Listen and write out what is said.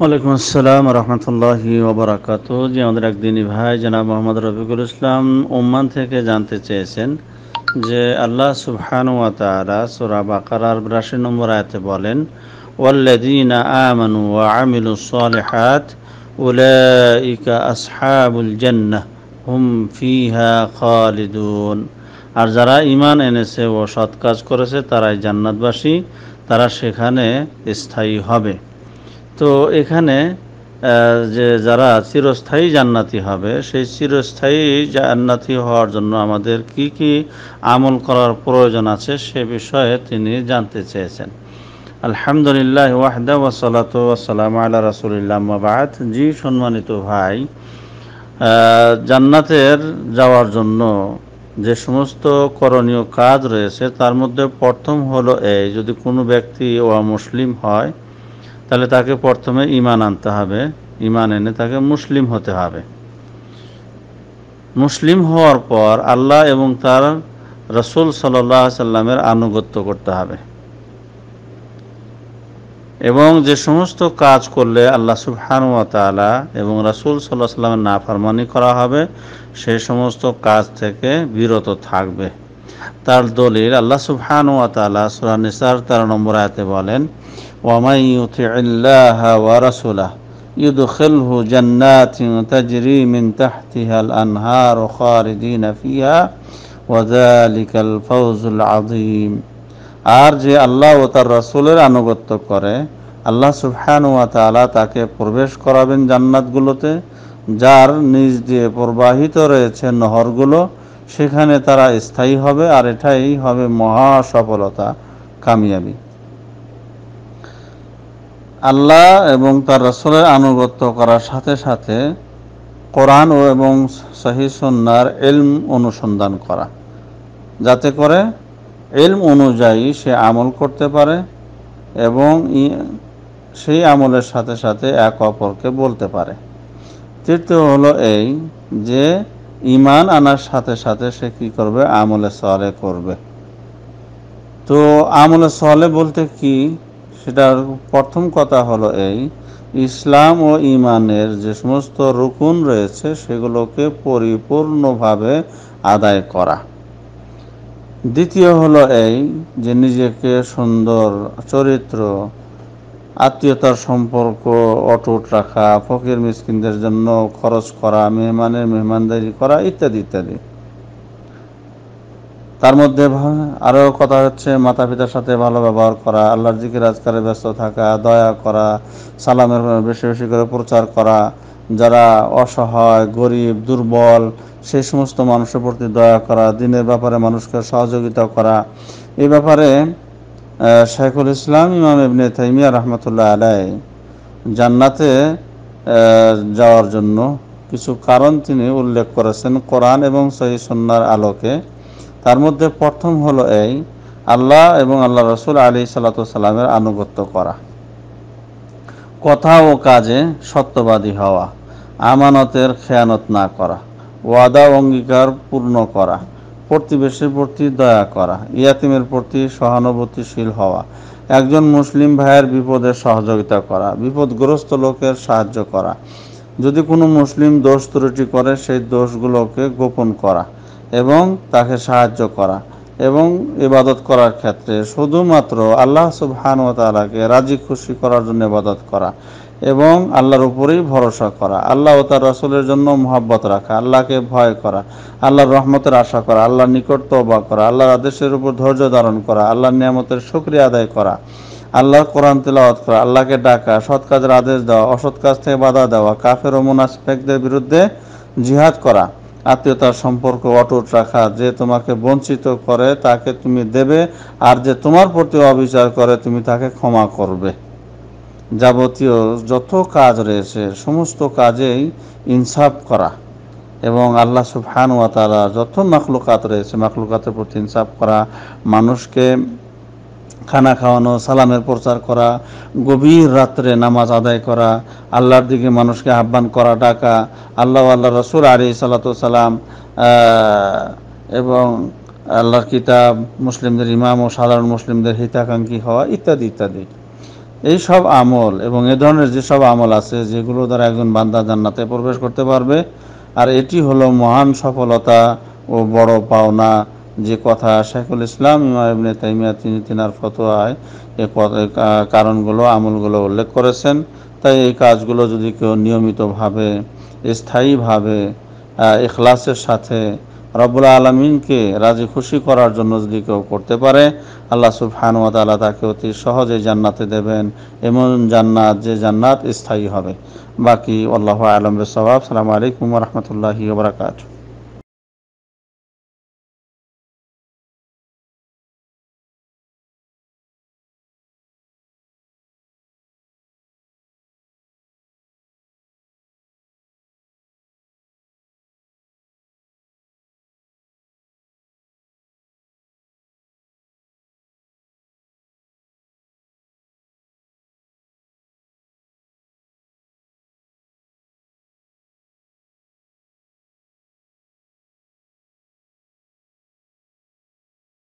ওয়ালাইকুম আসসালাম রহমতুল্লাহি ওবরাকাত যে আমাদের একদিনই ভাই জনাব মোহাম্মদ রফিকুল ইসলাম ওম্মান থেকে জানতে চেয়েছেন যে আল্লাহ ওয়া তারা সোরা বাকারার বিরাশি নম্বর আয়তে বলেন ওয়াল্লাদিনা আমানু ওয়া আমিলু সালিহাত উলাইকা আসহাবুল জান্নাহ হুম ফিহা খালিদুন আর যারা ইমান এনেছে ও সৎ কাজ করেছে তারাই জান্নাতবাসী তারা সেখানে স্থায়ী হবে তো এখানে যে যারা চিরস্থায়ী জান্নাতি হবে সেই চিরস্থায়ী জান্নাতি হওয়ার জন্য আমাদের কি কি আমল করার প্রয়োজন আছে সে বিষয়ে তিনি জানতে চেয়েছেন আলহামদুলিল্লাহ ওয়াহদা ওয়াসালাত ওয়াসালাম আল্লাহ রাসুলিল্লাহ জি সম্মানিত ভাই জান্নাতের যাওয়ার জন্য যে সমস্ত করণীয় কাজ রয়েছে তার মধ্যে প্রথম হলো এই যদি কোনো ব্যক্তি ওয়া মুসলিম হয় তাহলে তাকে প্রথমে ইমান আনতে হবে ইমান এনে তাকে মুসলিম হতে হবে মুসলিম হওয়ার পর আল্লাহ এবং তার রসুল সাল্লাহ সাল্লামের আনুগত্য করতে হবে এবং যে সমস্ত কাজ করলে আল্লাহ তালা এবং রাসুল সাল্লাহ সাল্লামের নাফারমানি করা হবে সেই সমস্ত কাজ থেকে বিরত থাকবে তার দলিল আল্লাহ সুফহান নিসার নম্বর বলেন ওয়া ইউদখিলহু জান্নাতিন তাজরি মিন খালিদিন ফিহা ওয়া যালিকাল ফাওজুল আযীম আর যে আল্লাহ ও তার রাসূলের আনুগত্য করে আল্লাহ সুবহান ওয়া তাআলা তাকে প্রবেশ করাবেন জান্নাতগুলোতে যার নিজ দিয়ে প্রবাহিত রয়েছে নহরগুলো সেখানে তারা স্থায়ী হবে আর এটাই হবে মহা সফলতা কামিয়াবি আল্লাহ এবং তার রসলের আনুগত্য করার সাথে সাথে কোরআন ও এবং সহিসন্নার এলম অনুসন্ধান করা যাতে করে এলম অনুযায়ী সে আমল করতে পারে এবং সেই আমলের সাথে সাথে এক অপরকে বলতে পারে তৃতীয় হলো এই যে ইমান আনার সাথে সাথে সে কি করবে আমলে সলে করবে তো আমলে সলে বলতে কি সেটার প্রথম কথা হলো এই ইসলাম ও ইমানের যে সমস্ত রুকুন রয়েছে সেগুলোকে পরিপূর্ণভাবে আদায় করা দ্বিতীয় হলো এই যে নিজেকে সুন্দর চরিত্র আত্মীয়তার সম্পর্ক অটুট রাখা ফকির মিসকিনদের জন্য খরচ করা মেহমানের মেহমানদারি করা ইত্যাদি ইত্যাদি তার মধ্যে আরও কথা হচ্ছে মাতা পিতার সাথে ভালো ব্যবহার করা আল্লাহর জিকির আজকারে ব্যস্ত থাকা দয়া করা সালামের বেশি বেশি করে প্রচার করা যারা অসহায় গরিব দুর্বল সেই সমস্ত মানুষের প্রতি দয়া করা দিনের ব্যাপারে মানুষকে সহযোগিতা করা এই ব্যাপারে শাইখুল ইসলাম ইমাম ইবনে তাইমিয়া রহমতুল্লাহ আলাই জান্নাতে যাওয়ার জন্য কিছু কারণ তিনি উল্লেখ করেছেন কোরআন এবং সহি সন্ন্যার আলোকে তার মধ্যে প্রথম হলো এই আল্লাহ এবং আল্লাহ রসুল আলী সাল্লাতামের আনুগত্য করা কথা ও কাজে সত্যবাদী হওয়া আমানতের খেয়ানত না করা ওয়াদা অঙ্গীকার পূর্ণ করা প্রতিবেশীর প্রতি দয়া করা ইয়াতিমের প্রতি সহানুভূতিশীল হওয়া একজন মুসলিম ভাইয়ের বিপদে সহযোগিতা করা বিপদগ্রস্ত লোকের সাহায্য করা যদি কোনো মুসলিম দোষ ত্রুটি করে সেই দোষগুলোকে গোপন করা এবং তাকে সাহায্য করা এবং ইবাদত করার ক্ষেত্রে শুধুমাত্র আল্লাহ সুবহান ও তালাকে রাজি খুশি করার জন্য ইবাদত করা এবং আল্লাহর উপরেই ভরসা করা আল্লাহ ও তার রসুলের জন্য মহাব্বত রাখা আল্লাহকে ভয় করা আল্লাহর রহমতের আশা করা আল্লাহর নিকট তবা করা আল্লাহর আদেশের উপর ধৈর্য ধারণ করা আল্লাহর নিয়ামতের সুক্রিয়া আদায় করা আল্লাহর কোরআন তেলাওয়াত করা আল্লাহকে ডাকা সৎ কাজের আদেশ দেওয়া অসৎ কাজ থেকে বাধা দেওয়া কাফের ও মুনাফেকদের বিরুদ্ধে জিহাদ করা আত্মীয়তার সম্পর্ক অটুট রাখা যে তোমাকে বঞ্চিত করে তাকে তুমি দেবে আর যে তোমার প্রতি অবিচার করে তুমি তাকে ক্ষমা করবে যাবতীয় যত কাজ রয়েছে সমস্ত কাজেই ইনসাফ করা এবং আল্লাহ সুফহান তালা যত মাখলুকাত রয়েছে মাখলুকাতের প্রতি ইনসাফ করা মানুষকে খানা খাওয়ানো সালামের প্রচার করা গভীর রাত্রে নামাজ আদায় করা আল্লাহর দিকে মানুষকে আহ্বান করা ডাকা আল্লাহ আল্লাহ রসুল আলী সালাম এবং আল্লাহর কিতাব মুসলিমদের ইমাম ও সাধারণ মুসলিমদের হিতাকাঙ্ক্ষী হওয়া ইত্যাদি ইত্যাদি এই সব আমল এবং এ ধরনের যেসব আমল আছে যেগুলো দ্বারা একজন বান্দা জান্নাতে প্রবেশ করতে পারবে আর এটি হলো মহান সফলতা ও বড় পাওনা যে কথা শেখুল ইসলাম ইমামনে তাইমিয়া তিনি তিনার ফতোয়ায় এ কারণগুলো আমলগুলো উল্লেখ করেছেন তাই এই কাজগুলো যদি কেউ নিয়মিতভাবে স্থায়ীভাবে এখলাসের সাথে রব্বুল্লা আলমিনকে রাজি খুশি করার জন্য যদি কেউ করতে পারে আল্লাহ সুবহানুয়া তালা তাকে অতি সহজে জান্নাতে দেবেন এমন জান্নাত যে জান্নাত স্থায়ী হবে বাকি আল্লাহ আলম সবাব সালামু আলাইকুম রহমতুল্লাহি বারকাত